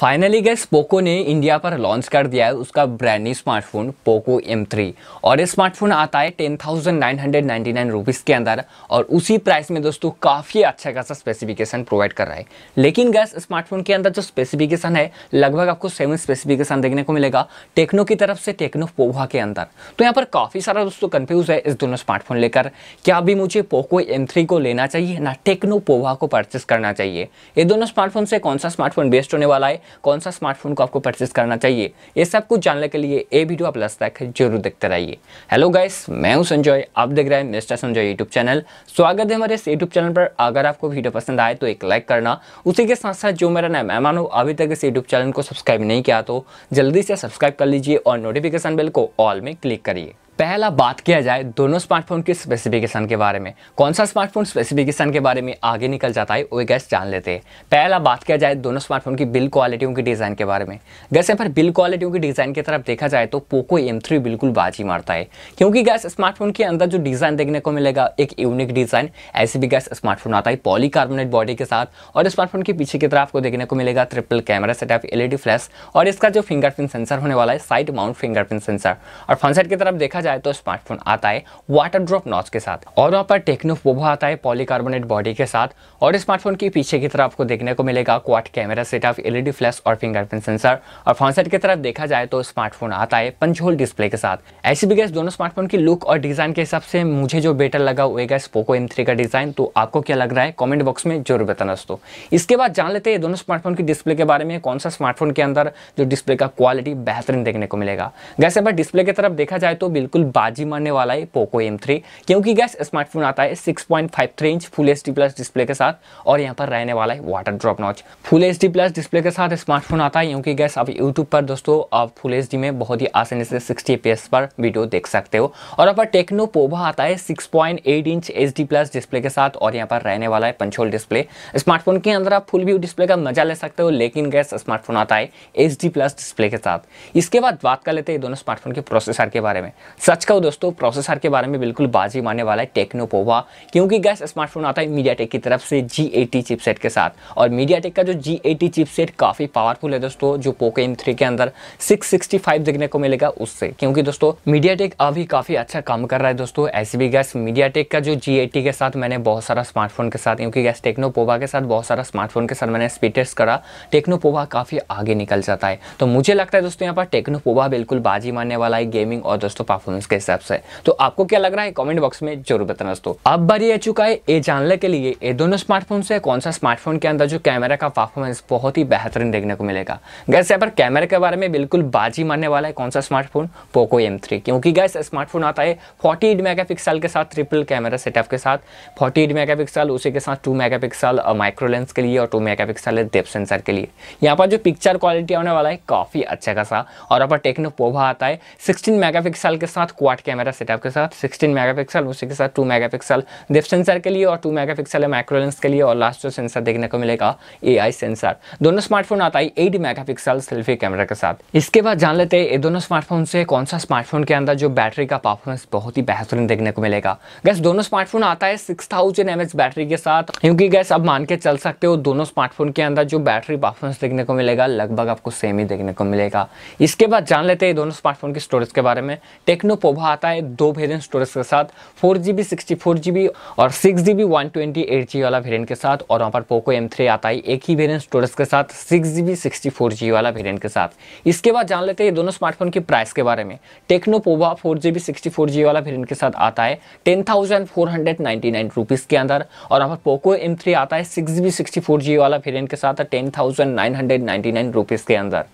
finally guys Poco ने India पर launch कर दिया है उसका brand new smartphone Poco M3 और ये स्मार्टफोन आता है ten thousand nine hundred ninety nine rupees के अंदर और उसी प्राइस में दोस्तों काफ़ी अच्छा खासा स्पेसिफिकेशन प्रोवाइड कर रहा है लेकिन गैस स्मार्टफोन के अंदर जो स्पेसिफिकेशन है लगभग आपको सेवन स्पेसिफिकेशन देखने को मिलेगा टेक्नो की तरफ से टेक्नो पोवा के अंदर तो यहाँ पर काफ़ी सारा दोस्तों कन्फ्यूज़ है इस दोनों स्मार्टफोन लेकर क्या अभी मुझे पोको एम को लेना चाहिए ना टेक्नो पोवा को परचेस करना चाहिए ये दोनों स्मार्टफोन से कौन सा स्मार्टफोन बेस्ट होने वाला है कौन सा स्मार्टफोन को आपको परचेस करना चाहिए ये सब कुछ जानने के लिए ये वीडियो आप लास्ट तक जरूर देखते रहिए हेलो गाइस मैं हूं संजय आप देख रहे हैं मिस्टर संजय यूट्यूब चैनल स्वागत है हमारे इस यूट्यूब चैनल पर अगर आपको वीडियो पसंद आए तो एक लाइक करना उसी के साथ साथ जो मेरा नाम मेहमान हो अभी तक इस यूट्यूब चैनल को सब्सक्राइब नहीं किया तो जल्दी से सब्सक्राइब कर लीजिए और नोटिफिकेशन बिल को ऑल में क्लिक करिए पहला बात किया जाए दोनों स्मार्टफोन के स्पेसिफिकेशन के बारे में कौन सा स्मार्टफोन स्पेसिफिकेशन के बारे में आगे निकल जाता है वो गैस जान लेते हैं पहला बात किया जाए दोनों स्मार्टफोन की बिल क्वालिटियों के डिज़ाइन के बारे में गैस यहाँ पर बिल क्वालिटियों की डिज़ाइन की तरफ देखा जाए तो पोको एम बिल्कुल बाजी मारता है क्योंकि गैस स्मार्टफोन के अंदर जो डिज़ाइन देखने को मिलेगा एक यूनिक डिज़ाइन ऐसे भी गैस स्मार्टफोन आता है पॉलीकार्बोनेट बॉडी के साथ और स्मार्टफोन के पीछे की तरफ आपको देखने को मिलेगा triple camera setup LED flash और इसका जो फिंगरप्रिंट सेंसर होने वाला है साइड माउंट फिंगरप्रिंट सेंसर और फ्रंट साइड की तरफ देखा जाए जाए तो स्मार्टफोन आता है वाटर ड्रॉप नॉच के साथ और वहाँ पर टेक्नो टेक्नोपोवा आता है पॉलीकार्बोनेट बॉडी के साथ और स्मार्टफोन की पीछे की तरफ आपको देखने को मिलेगा quad camera setup LED flash और फिंगरप्रिंट सेंसर और फॉन्सेट की तरफ देखा जाए तो स्मार्टफोन आता है पंचोल डिस्प्ले के साथ ऐसी भी गैस दोनों स्मार्टफोन की लुक और डिजाइन के हिसाब से मुझे जो बेटर लगा वो है पोको एम का डिजाइन तो आपको क्या लग रहा है कॉमेंट बॉक्स में जरूर बताना दोस्तों इसके बाद जान लेते हैं दोनों स्मार्टफोन की डिस्प्ले के बारे में कौन सा स्मार्टफोन के अंदर जो डिस्प्ले का क्वालिटी बेहतरीन देखने को मिलेगा गैस अगर डिस्प्ले की तरफ देखा जाए तो बिल्कुल बिल्कुल बाजी मारने वाला है पोको एम थ्री क्योंकि गैस स्मार्टफोन आता है six point five three inch full H plus display के साथ और यहाँ पर रहने वाला है water drop notch full H plus display के साथ स्मार्टफोन आता है क्योंकि गैस आप यूट्यूब पर दोस्तों आप फुल एच में बहुत ही आसानी से सिक्सटी पी पर वीडियो देख सकते हो और यहाँ पर टेक्नो पोवा आता है six inch H plus display के साथ और यहाँ पर रहने वाला है पंचोल डिस्प्ले स्मार्टफोन के अंदर आप फुल व्यू डिस्प्ले का मजा ले सकते हो लेकिन गैस स्मार्टफोन आता है एच प्लस डिस्प्ले के साथ इसके बाद बात कर लेते हैं दोनों स्मार्टफोन के प्रोसेसर के बारे में सच का दोस्तों प्रोसेसर के बारे में बिल्कुल बाजी मारने वाला है टेक्नोपोवा क्योंकि गैस स्मार्टफोन आता है मीडिया की तरफ से जी एटी चिपसेट के साथ और मीडिया का जो जी एटी काफ़ी पावरफुल है दोस्तों जो पोके एम थ्री के अंदर सिक्स सिक्सटी फाइव देखने को मिलेगा उससे क्योंकि दोस्तों मीडिया अभी काफ़ी अच्छा काम कर रहा है दोस्तों ऐसे भी गैस मीडिया का जो जी के साथ मैंने बहुत सारा स्मार्टफोन के साथ क्योंकि गैस टेक्नोपोवा के साथ बहुत सारा स्मार्टफोन के साथ मैंने स्पीड टेस्ट करा टेक्नोपोवा काफ़ी आगे निकल जाता है तो मुझे लगता है दोस्तों यहाँ पर टेक्नोपोवा बिल्कुल बाजी मारने वाला है गेमिंग और दोस्तों परफॉर्मेंस के हिसाब से तो आपको क्या लग रहा है कमेंट बॉक्स में जरूर बताना दोस्तों अब बारी आ चुका है ये जानने के लिए ये दोनों स्मार्टफोन से कौन सा स्मार्टफोन के अंदर जो कैमरा का परफॉर्मेंस बहुत ही बेहतरीन देखने को मिलेगा गैस यहाँ पर कैमरे के बारे में बिल्कुल बाजी मारने वाला है कौन सा स्मार्टफोन पोको एम क्योंकि गैस स्मार्टफोन आता है फोर्टी एट के साथ ट्रिपल कैमरा सेटअप के साथ फोर्टी एट उसी के साथ टू मेगा पिक्सल माइक्रो के लिए और two megapixel depth sensor के लिए यहाँ पर जो पिक्चर क्वालिटी आने वाला है काफ़ी अच्छा खासा और यहाँ पर टेक्नो पोवा आता है सिक्सटीन मेगा के साथ साथ क्वाड कैमरा सेटअप के साथ 16 मेगापिक्सल उसी के साथ 2 मेगापिक्सल डेफ सेंसर के लिए और 2 मेगापिक्सल है माइक्रो लेंस के लिए और लास्ट जो सेंसर देखने को मिलेगा एआई सेंसर दोनों स्मार्टफोन आता है एट मेगा सेल्फी कैमरा के साथ इसके बाद जान लेते हैं ये दोनों स्मार्टफोन से कौन सा स्मार्टफोन के अंदर जो बैटरी का परफॉर्मेंस बहुत ही बेहतरीन देखने को मिलेगा गैस दोनों स्मार्टफोन आता है सिक्स थाउजेंड बैटरी के साथ क्योंकि गैस अब मान के चल सकते हो दोनों स्मार्टफोन के अंदर जो बैटरी परफॉर्मेंस देखने को मिलेगा लगभग आपको सेम ही देखने को मिलेगा इसके बाद जान लेते हैं दोनों स्मार्टफोन के स्टोरेज के बारे में टेक्नो टेक्नो पोभा आता है दो वेरियंट स्टोरेज के साथ four GB sixty four GB और six GB one twenty eight G वाला वेरियंट के साथ और वहाँ पर पोको एम थ्री आता है एक ही वेरियंट स्टोरेज के साथ six GB sixty four G वाला वेरियंट के साथ इसके बाद जान लेते हैं दोनों स्मार्टफोन की प्राइस के बारे में Tecno Pova four GB sixty four G वाला वेरियंट के साथ आता है ten thousand four hundred ninety nine rupees के अंदर और वहाँ पर पोको एम थ्री आता है six GB sixty four G वाला वेरियंट के साथ ten thousand nine hundred ninety nine rupees के अंदर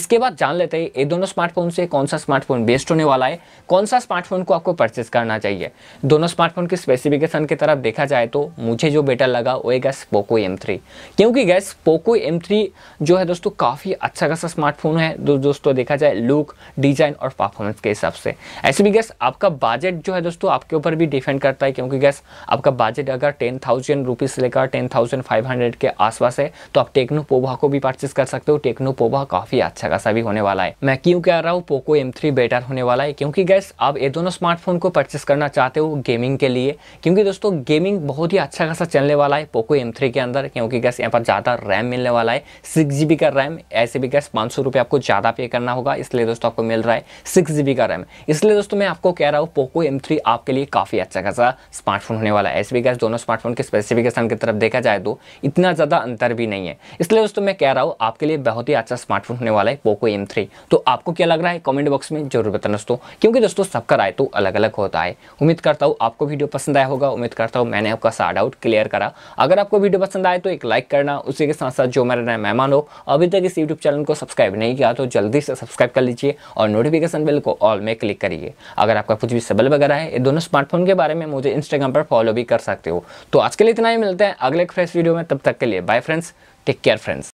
इसके बाद जान लेते हैं ये दोनों स्मार्टफोन से कौन सा स्मार्टफोन बेस्ट होने वाला है कौन सा स्मार्टफोन को आपको परचेस करना चाहिए दोनों स्मार्टफोन के स्पेसिफिकेशन की तरफ देखा जाए तो मुझे जो बेटर लगा वो है गैस पोको एम थ्री क्योंकि गैस पोको एम थ्री जो है दोस्तों काफ़ी अच्छा खासा स्मार्टफोन है दो, दोस्तों देखा जाए लुक डिज़ाइन और परफॉर्मेंस के हिसाब से ऐसे भी गैस आपका बजट जो है दोस्तों आपके ऊपर भी डिपेंड करता है क्योंकि गैस आपका बजट अगर टेन थाउजेंड रुपीज़ लेकर टेन थाउजेंड फाइव हंड्रेड के आसपास है तो आप टेक्नो पोवा को भी परचेस कर सकते हो टेक्नो पोवा काफ़ी अच्छा खासा भी होने वाला है मैं क्यों कह रहा हूँ पोको एम थ्री बेटर होने वाला है क्योंकि गैस आप ये दोनों स्मार्टफोन को परचेस करना चाहते हो गेमिंग के लिए क्योंकि दोस्तों गेमिंग बहुत ही अच्छा खासा चलने वाला है पोको एम के अंदर क्योंकि गैस यहाँ पर ज़्यादा रैम मिलने वाला है सिक्स का रैम ऐसे भी गैस पाँच आपको ज़्यादा पे करना होगा इसलिए दोस्तों आपको मिल रहा है सिक्स का रैम इसलिए दोस्तों मैं आपको कह रहा हूँ पोको एम आपके लिए काफ़ी अच्छा खासा स्मार्टफोन होने वाला है ऐसे भी गैस दोनों स्मार्टफोन के स्पेसिफिकेशन की तरफ देखा जाए तो इतना ज़्यादा अंतर भी नहीं है इसलिए दोस्तों मैं कह रहा हूँ आपके लिए बहुत ही अच्छा स्मार्टफोन होने वाला है पोको एम तो आपको क्या लग रहा है कॉमेंट बॉक्स में जरूर बताना दोस्तों क्योंकि दोस्तों सबका राय तो अलग अलग होता है उम्मीद करता हूँ आपको वीडियो पसंद आया होगा उम्मीद करता हूँ मैंने आपका सारा डाउट क्लियर करा अगर आपको वीडियो पसंद आए तो एक लाइक करना उसी के साथ साथ जो मेरा नया मेहमान हो अभी तक इस यूट्यूब चैनल को सब्सक्राइब नहीं किया तो जल्दी से सब्सक्राइब कर लीजिए और नोटिफिकेशन बिल को ऑल में क्लिक करिए अगर आपका कुछ भी सबल वगैरह है ये दोनों स्मार्टफोन के बारे में मुझे इंस्टाग्राम पर फॉलो भी कर सकते हो तो आज के लिए इतना ही मिलते हैं अगले फ्रेश वीडियो में तब तक के लिए bye friends take care friends